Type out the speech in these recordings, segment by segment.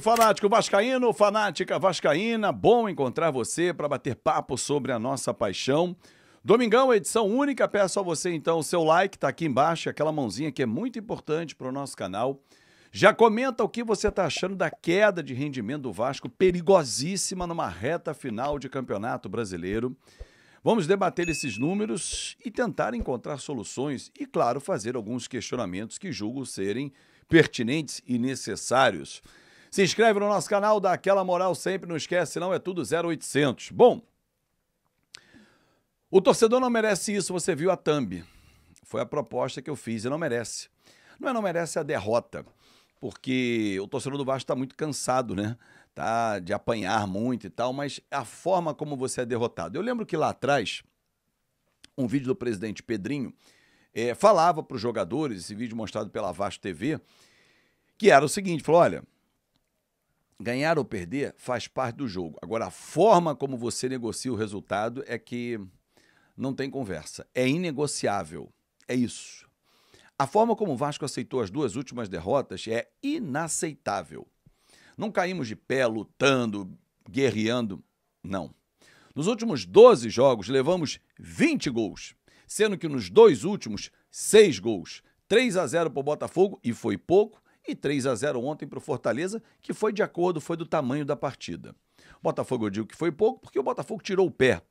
fanático vascaíno, fanática vascaína, bom encontrar você para bater papo sobre a nossa paixão. Domingão, edição única, peço a você então o seu like, tá aqui embaixo, aquela mãozinha que é muito importante para o nosso canal. Já comenta o que você está achando da queda de rendimento do Vasco, perigosíssima numa reta final de campeonato brasileiro. Vamos debater esses números e tentar encontrar soluções e, claro, fazer alguns questionamentos que julgo serem pertinentes e necessários. Se inscreve no nosso canal, dá aquela moral sempre, não esquece, não é tudo 0800. Bom, o torcedor não merece isso, você viu a thumb. Foi a proposta que eu fiz e não merece. Não é não merece a derrota, porque o torcedor do Vasco está muito cansado, né? Tá de apanhar muito e tal, mas a forma como você é derrotado. Eu lembro que lá atrás, um vídeo do presidente Pedrinho é, falava para os jogadores, esse vídeo mostrado pela Vasco TV, que era o seguinte: falou, olha, ganhar ou perder faz parte do jogo. Agora, a forma como você negocia o resultado é que não tem conversa. É inegociável. É isso. A forma como o Vasco aceitou as duas últimas derrotas é inaceitável. Não caímos de pé lutando, guerreando. Não. Nos últimos 12 jogos, levamos 20 gols, sendo que nos dois últimos, 6 gols. 3 a 0 para o Botafogo, e foi pouco, e 3 a 0 ontem para o Fortaleza, que foi de acordo, foi do tamanho da partida. O Botafogo eu digo que foi pouco porque o Botafogo tirou o pé.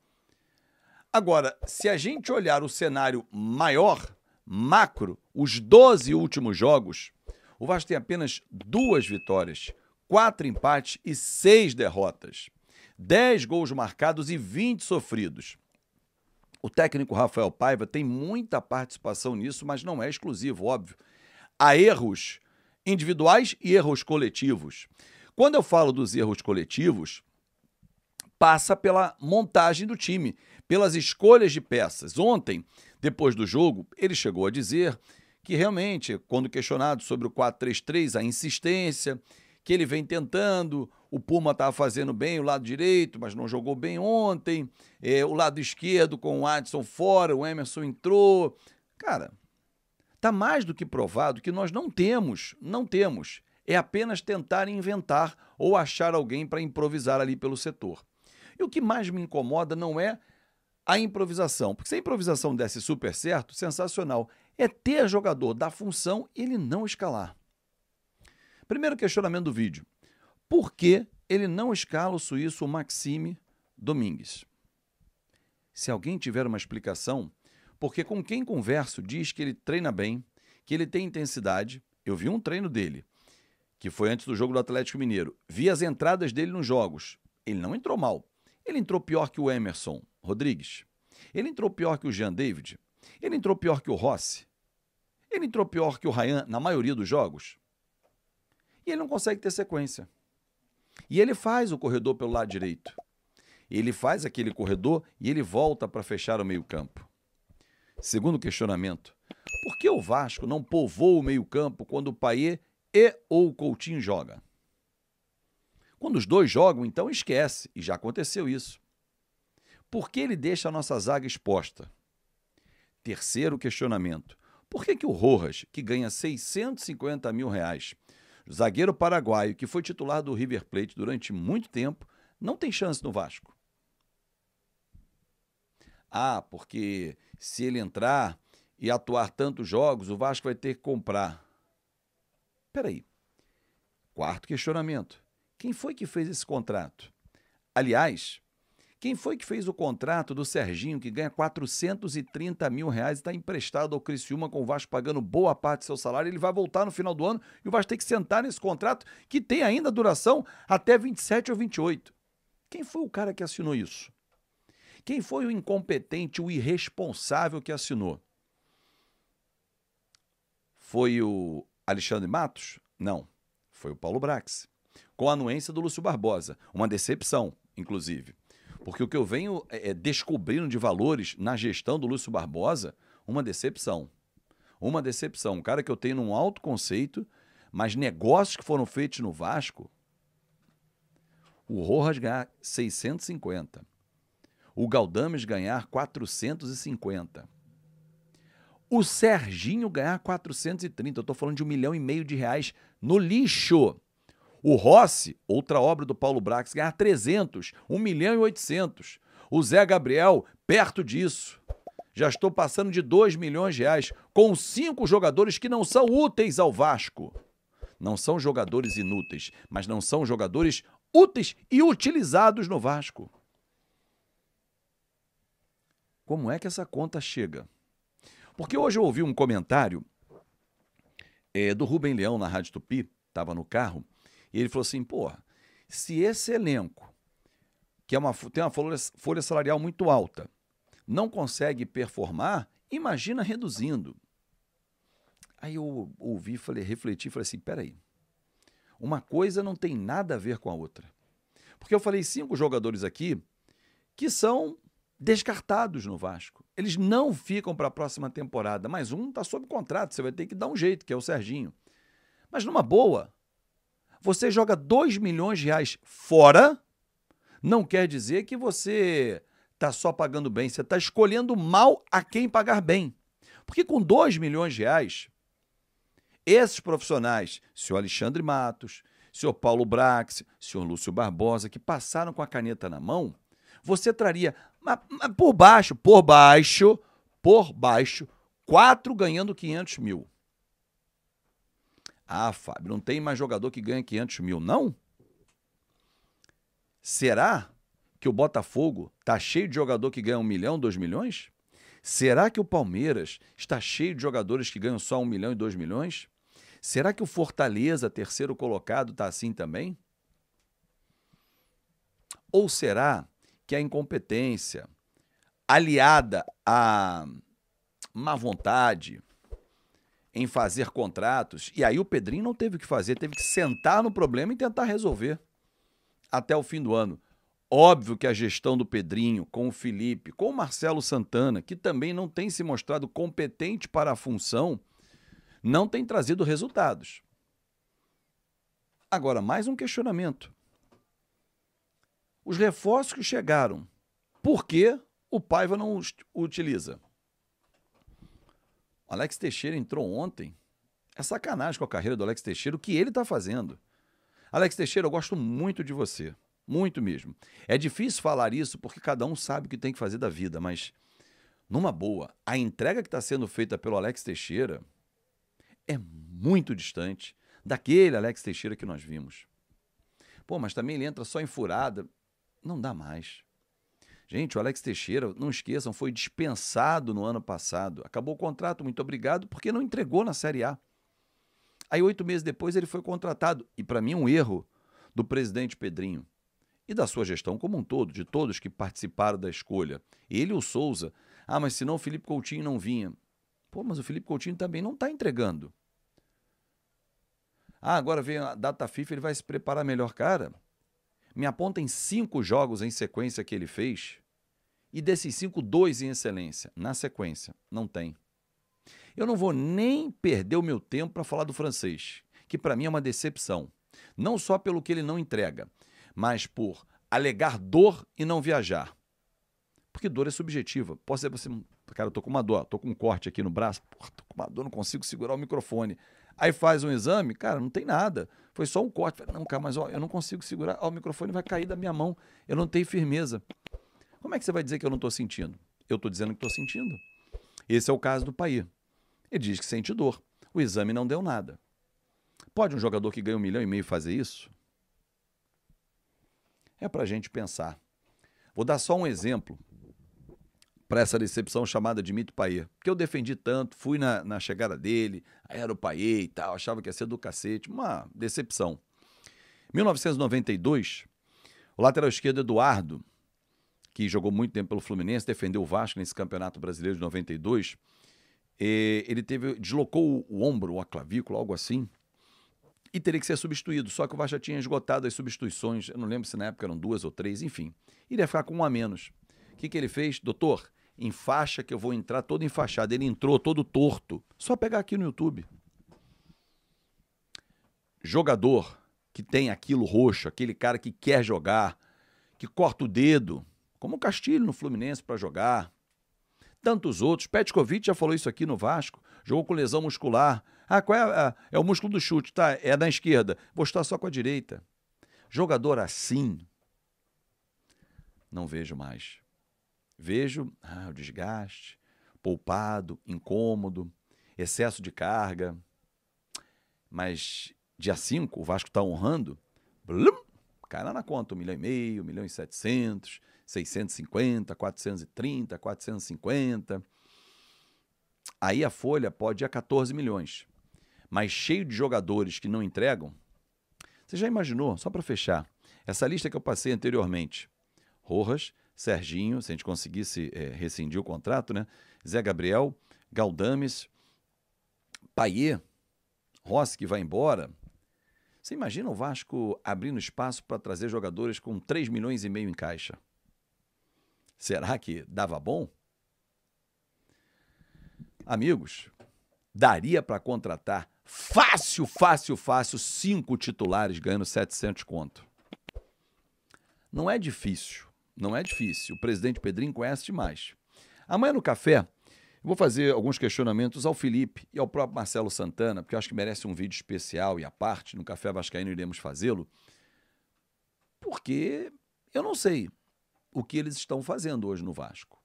Agora, se a gente olhar o cenário maior, macro, os 12 últimos jogos, o Vasco tem apenas duas vitórias, quatro empates e seis derrotas. 10 gols marcados e 20 sofridos. O técnico Rafael Paiva tem muita participação nisso, mas não é exclusivo, óbvio. Há erros individuais e erros coletivos. Quando eu falo dos erros coletivos, passa pela montagem do time, pelas escolhas de peças. Ontem, depois do jogo, ele chegou a dizer que realmente, quando questionado sobre o 4-3-3, a insistência que ele vem tentando, o Puma estava fazendo bem o lado direito, mas não jogou bem ontem, é, o lado esquerdo com o Adson fora, o Emerson entrou. Cara, Está mais do que provado que nós não temos, não temos. É apenas tentar inventar ou achar alguém para improvisar ali pelo setor. E o que mais me incomoda não é a improvisação, porque se a improvisação desse super certo, sensacional, é ter jogador da função ele não escalar. Primeiro questionamento do vídeo. Por que ele não escala o suíço Maxime Domingues? Se alguém tiver uma explicação, porque com quem converso diz que ele treina bem, que ele tem intensidade. Eu vi um treino dele, que foi antes do jogo do Atlético Mineiro. Vi as entradas dele nos jogos. Ele não entrou mal. Ele entrou pior que o Emerson Rodrigues. Ele entrou pior que o Jean David. Ele entrou pior que o Rossi. Ele entrou pior que o Ryan na maioria dos jogos. E ele não consegue ter sequência. E ele faz o corredor pelo lado direito. Ele faz aquele corredor e ele volta para fechar o meio-campo. Segundo questionamento, por que o Vasco não povoou o meio-campo quando o Paier e ou o Coutinho joga? Quando os dois jogam, então esquece, e já aconteceu isso. Por que ele deixa a nossa zaga exposta? Terceiro questionamento. Por que, que o Rojas, que ganha 650 mil reais, zagueiro paraguaio que foi titular do River Plate durante muito tempo, não tem chance no Vasco? Ah, porque se ele entrar e atuar tantos jogos, o Vasco vai ter que comprar. Peraí. Quarto questionamento. Quem foi que fez esse contrato? Aliás, quem foi que fez o contrato do Serginho, que ganha 430 mil reais e está emprestado ao Criciúma com o Vasco pagando boa parte do seu salário? Ele vai voltar no final do ano e o Vasco tem que sentar nesse contrato que tem ainda duração até 27 ou 28. Quem foi o cara que assinou isso? Quem foi o incompetente, o irresponsável que assinou? Foi o Alexandre Matos? Não. Foi o Paulo Brax. Com a anuência do Lúcio Barbosa. Uma decepção, inclusive. Porque o que eu venho é, é descobrindo de valores na gestão do Lúcio Barbosa, uma decepção. Uma decepção. Um cara que eu tenho um alto conceito, mas negócios que foram feitos no Vasco, o Rojas ganhar 650 o Galdames ganhar 450. O Serginho ganhar 430. Eu estou falando de um milhão e meio de reais no lixo. O Rossi, outra obra do Paulo Brax, ganhar 300, 1 milhão e 800. O Zé Gabriel, perto disso. Já estou passando de 2 milhões de reais com cinco jogadores que não são úteis ao Vasco. Não são jogadores inúteis, mas não são jogadores úteis e utilizados no Vasco. Como é que essa conta chega? Porque hoje eu ouvi um comentário é, do Rubem Leão na Rádio Tupi, estava no carro, e ele falou assim: porra, se esse elenco, que é uma, tem uma folha, folha salarial muito alta, não consegue performar, imagina reduzindo. Aí eu ouvi, falei, refleti, falei assim: peraí, uma coisa não tem nada a ver com a outra. Porque eu falei cinco jogadores aqui que são descartados no Vasco. Eles não ficam para a próxima temporada, mas um está sob contrato, você vai ter que dar um jeito, que é o Serginho. Mas numa boa, você joga 2 milhões de reais fora, não quer dizer que você está só pagando bem, você está escolhendo mal a quem pagar bem. Porque com 2 milhões de reais, esses profissionais, senhor Alexandre Matos, senhor Paulo Brax, senhor Lúcio Barbosa, que passaram com a caneta na mão, você traria mas, mas por baixo, por baixo, por baixo, quatro ganhando 500 mil. Ah, Fábio, não tem mais jogador que ganha 500 mil, não? Será que o Botafogo está cheio de jogador que ganha um milhão, dois milhões? Será que o Palmeiras está cheio de jogadores que ganham só um milhão e dois milhões? Será que o Fortaleza, terceiro colocado, está assim também? Ou será que a incompetência, aliada à má vontade em fazer contratos, e aí o Pedrinho não teve o que fazer, teve que sentar no problema e tentar resolver até o fim do ano. Óbvio que a gestão do Pedrinho com o Felipe, com o Marcelo Santana, que também não tem se mostrado competente para a função, não tem trazido resultados. Agora, mais um questionamento os reforços que chegaram. Por que o Paiva não os utiliza? O Alex Teixeira entrou ontem. É sacanagem com a carreira do Alex Teixeira, o que ele está fazendo. Alex Teixeira, eu gosto muito de você. Muito mesmo. É difícil falar isso porque cada um sabe o que tem que fazer da vida, mas numa boa, a entrega que está sendo feita pelo Alex Teixeira é muito distante daquele Alex Teixeira que nós vimos. Pô, mas também ele entra só em furada não dá mais. Gente, o Alex Teixeira, não esqueçam, foi dispensado no ano passado. Acabou o contrato, muito obrigado, porque não entregou na Série A. Aí, oito meses depois, ele foi contratado. E, para mim, um erro do presidente Pedrinho e da sua gestão como um todo, de todos que participaram da escolha. Ele o Souza. Ah, mas senão o Felipe Coutinho não vinha. Pô, mas o Felipe Coutinho também não está entregando. Ah, agora vem a data FIFA, ele vai se preparar melhor, cara. Me apontem cinco jogos em sequência que ele fez e desses cinco, dois em excelência. Na sequência, não tem. Eu não vou nem perder o meu tempo para falar do francês, que para mim é uma decepção. Não só pelo que ele não entrega, mas por alegar dor e não viajar. Porque dor é subjetiva. Posso dizer para você, cara, eu tô com uma dor, tô com um corte aqui no braço, Pô, tô com uma dor, não consigo segurar o microfone. Aí faz um exame, cara, não tem nada. Foi só um corte. Não, cara, mas ó, eu não consigo segurar. Ó, o microfone vai cair da minha mão. Eu não tenho firmeza. Como é que você vai dizer que eu não estou sentindo? Eu estou dizendo que estou sentindo. Esse é o caso do Paí. Ele diz que sente dor. O exame não deu nada. Pode um jogador que ganha um milhão e meio fazer isso? É para a gente pensar. Vou dar só um exemplo para essa decepção chamada de mito Paê. Que eu defendi tanto, fui na, na chegada dele, era o Paê e tal, achava que ia ser do cacete, uma decepção. 1992, o lateral esquerdo Eduardo, que jogou muito tempo pelo Fluminense, defendeu o Vasco nesse Campeonato Brasileiro de 92, ele teve, deslocou o, o ombro, a clavícula, algo assim, e teria que ser substituído. Só que o Vasco já tinha esgotado as substituições, eu não lembro se na época eram duas ou três, enfim. Iria ficar com um a menos. O que, que ele fez? Doutor, em faixa, que eu vou entrar todo enfaixado. Ele entrou todo torto. Só pegar aqui no YouTube. Jogador que tem aquilo roxo, aquele cara que quer jogar, que corta o dedo, como o Castilho no Fluminense para jogar. Tantos outros. Petkovic já falou isso aqui no Vasco. Jogou com lesão muscular. Ah, qual é? A, é o músculo do chute, tá? É na esquerda. Vou estar só com a direita. Jogador assim, não vejo mais. Vejo ah, o desgaste, poupado, incômodo, excesso de carga. Mas dia 5, o Vasco está honrando, blum, cai lá na conta, 1 um milhão e meio, 1 milhão e 700, 650, 430, 450. Aí a folha pode ir a 14 milhões. Mas cheio de jogadores que não entregam. Você já imaginou, só para fechar, essa lista que eu passei anteriormente? Rojas, Serginho, se a gente conseguisse é, rescindir o contrato, né? Zé Gabriel, Galdames, Paier, Rossi que vai embora. Você imagina o Vasco abrindo espaço para trazer jogadores com 3 milhões e meio em caixa? Será que dava bom? Amigos, daria para contratar fácil, fácil, fácil cinco titulares ganhando 700 conto. Não é difícil. Não é difícil. O presidente Pedrinho conhece demais. Amanhã no café, eu vou fazer alguns questionamentos ao Felipe e ao próprio Marcelo Santana, porque eu acho que merece um vídeo especial e à parte. No Café Vascaíno iremos fazê-lo. Porque eu não sei o que eles estão fazendo hoje no Vasco.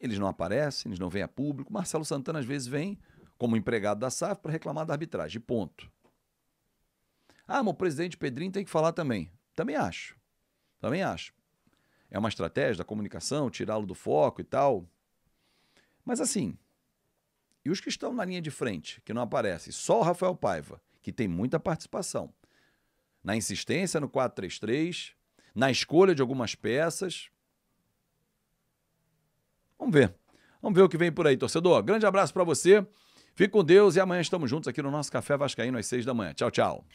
Eles não aparecem, eles não vêm a público. Marcelo Santana, às vezes, vem como empregado da SAF para reclamar da arbitragem. Ponto. Ah, mas o presidente Pedrinho tem que falar também. Também acho. Também acho é uma estratégia da comunicação, tirá-lo do foco e tal. Mas assim, e os que estão na linha de frente, que não aparecem? Só o Rafael Paiva, que tem muita participação. Na insistência no 4-3-3, na escolha de algumas peças. Vamos ver. Vamos ver o que vem por aí, torcedor. Grande abraço para você. Fique com Deus e amanhã estamos juntos aqui no nosso Café Vascaíno às seis da manhã. Tchau, tchau.